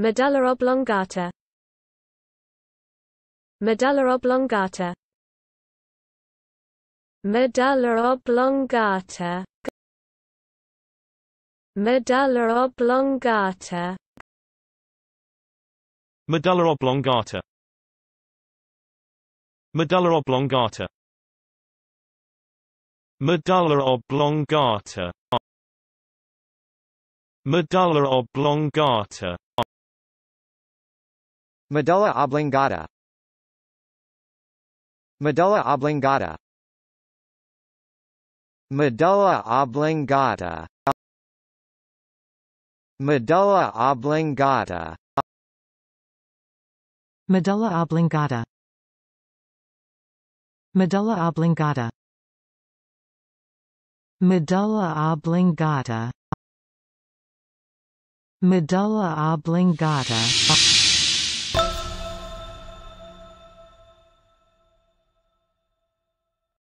Medulla oblongata Medulla oblongata Medulla oblongata Medulla oblongata Medulla oblongata Medulla oblongata Medulla oblongata Medulla oblongata Medulla oblongata Medulla oblongata Medulla oblongata Medulla oblongata Medulla oblongata Medulla oblongata Medulla oblongata Medulla oblongata